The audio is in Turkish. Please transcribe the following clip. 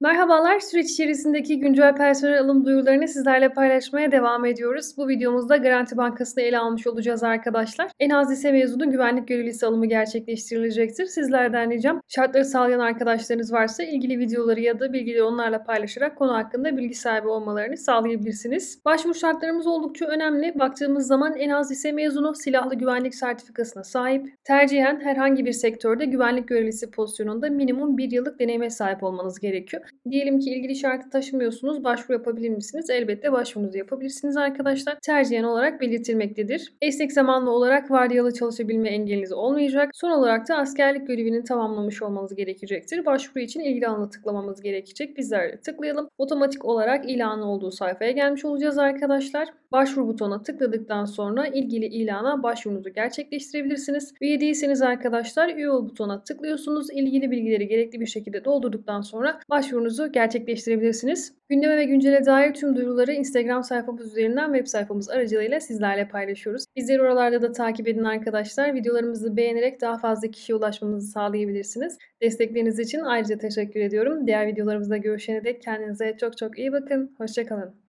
Merhabalar, süreç içerisindeki güncel personel alım duyurularını sizlerle paylaşmaya devam ediyoruz. Bu videomuzda Garanti Bankası'nı ele almış olacağız arkadaşlar. En az lise mezunu güvenlik görevlisi alımı gerçekleştirilecektir. Sizlerden ricam şartları sağlayan arkadaşlarınız varsa ilgili videoları ya da bilgileri onlarla paylaşarak konu hakkında bilgi sahibi olmalarını sağlayabilirsiniz. Başvuru şartlarımız oldukça önemli. Baktığımız zaman en az lise mezunu silahlı güvenlik sertifikasına sahip. Tercihen herhangi bir sektörde güvenlik görevlisi pozisyonunda minimum bir yıllık deneyime sahip olmanız gerekiyor. Diyelim ki ilgili işareti taşımıyorsunuz. Başvuru yapabilir misiniz? Elbette başvurunuzu yapabilirsiniz arkadaşlar. Tercihen olarak belirtilmektedir. Esnek zamanlı olarak vardiyalı çalışabilme engeliniz olmayacak. Son olarak da askerlik görevini tamamlamış olmanız gerekecektir. Başvuru için ilgili alana tıklamamız gerekecek. Bizler de tıklayalım. Otomatik olarak ilanın olduğu sayfaya gelmiş olacağız arkadaşlar. Başvuru butonuna tıkladıktan sonra ilgili ilana başvurunuzu gerçekleştirebilirsiniz. Üye değilseniz arkadaşlar üye ol butonuna tıklıyorsunuz. İlgili bilgileri gerekli bir şekilde doldurduktan sonra başvuru başvurunuzu gerçekleştirebilirsiniz. Gündeme ve güncele dair tüm duyuruları Instagram sayfamız üzerinden web sayfamız aracılığıyla sizlerle paylaşıyoruz. Bizleri oralarda da takip edin arkadaşlar. Videolarımızı beğenerek daha fazla kişiye ulaşmamızı sağlayabilirsiniz. Destekleriniz için ayrıca teşekkür ediyorum. Diğer videolarımızda görüşene dek kendinize çok çok iyi bakın. Hoşçakalın.